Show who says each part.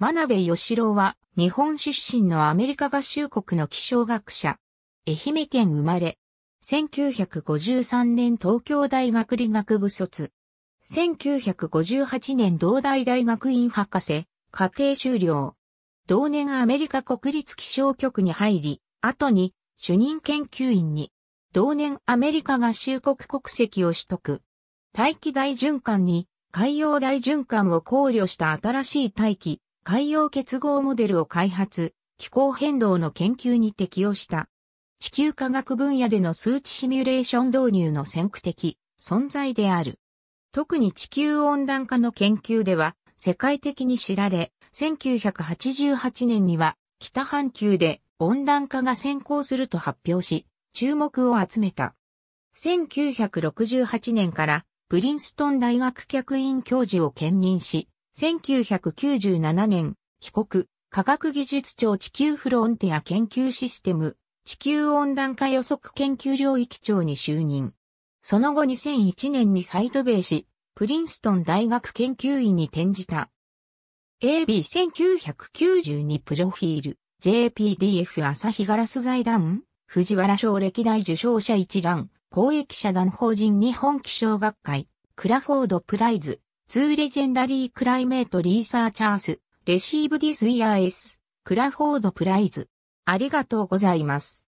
Speaker 1: 真鍋義郎は日本出身のアメリカ合衆国の気象学者。愛媛県生まれ。1953年東京大学理学部卒。1958年同大大学院博士、家庭修了。同年アメリカ国立気象局に入り、後に主任研究員に。同年アメリカ合衆国国籍を取得。大気大循環に海洋大循環を考慮した新しい大気、海洋結合モデルを開発、気候変動の研究に適用した。地球科学分野での数値シミュレーション導入の先駆的存在である。特に地球温暖化の研究では世界的に知られ、1988年には北半球で温暖化が先行すると発表し、注目を集めた。1968年からプリンストン大学客員教授を兼任し、1997年、帰国、科学技術庁地球フロンティア研究システム、地球温暖化予測研究領域長に就任。その後2001年にサイトベーし、プリンストン大学研究員に転じた。AB1992 プロフィール、JPDF 朝日ガラス財団、藤原賞歴代受賞者一覧、公益社団法人日本気象学会、クラフォードプライズ。ツーレジェンダリークライメートリーサーチャース、レシーブディスイヤー S、クラフォードプライズ。ありがとうございます。